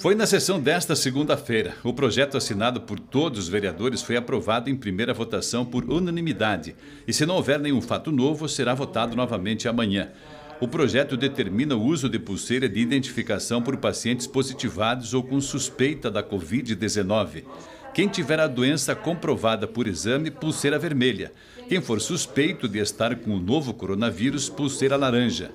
Foi na sessão desta segunda-feira. O projeto assinado por todos os vereadores foi aprovado em primeira votação por unanimidade. E se não houver nenhum fato novo, será votado novamente amanhã. O projeto determina o uso de pulseira de identificação por pacientes positivados ou com suspeita da Covid-19. Quem tiver a doença comprovada por exame, pulseira vermelha. Quem for suspeito de estar com o novo coronavírus, pulseira laranja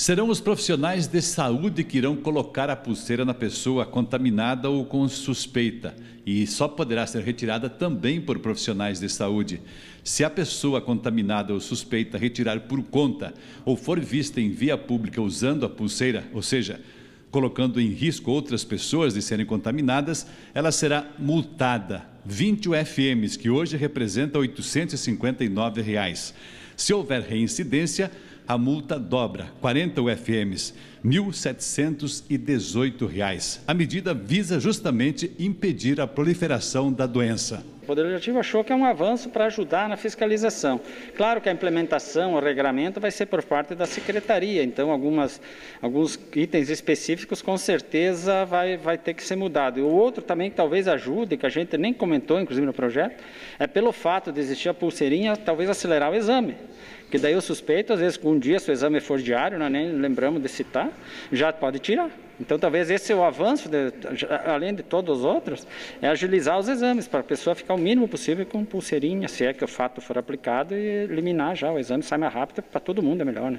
serão os profissionais de saúde que irão colocar a pulseira na pessoa contaminada ou com suspeita e só poderá ser retirada também por profissionais de saúde. Se a pessoa contaminada ou suspeita retirar por conta ou for vista em via pública usando a pulseira, ou seja, colocando em risco outras pessoas de serem contaminadas, ela será multada 20 UFMs, que hoje representa R$ 859. Reais. Se houver reincidência, a multa dobra, 40 UFMs, R$ 1.718. Reais. A medida visa justamente impedir a proliferação da doença. Poder Legislativo achou que é um avanço para ajudar na fiscalização. Claro que a implementação, o regramento vai ser por parte da Secretaria, então algumas, alguns itens específicos com certeza vai, vai ter que ser mudado. E o outro também que talvez ajude, que a gente nem comentou, inclusive, no projeto, é pelo fato de existir a pulseirinha, talvez acelerar o exame que daí o suspeito, às vezes, um dia, se o exame for diário, nós né, nem lembramos de citar, já pode tirar. Então, talvez esse é o avanço, de, além de todos os outros, é agilizar os exames, para a pessoa ficar o mínimo possível com pulseirinha, se é que o fato for aplicado, e eliminar já o exame, sai mais rápido, para todo mundo é melhor, né?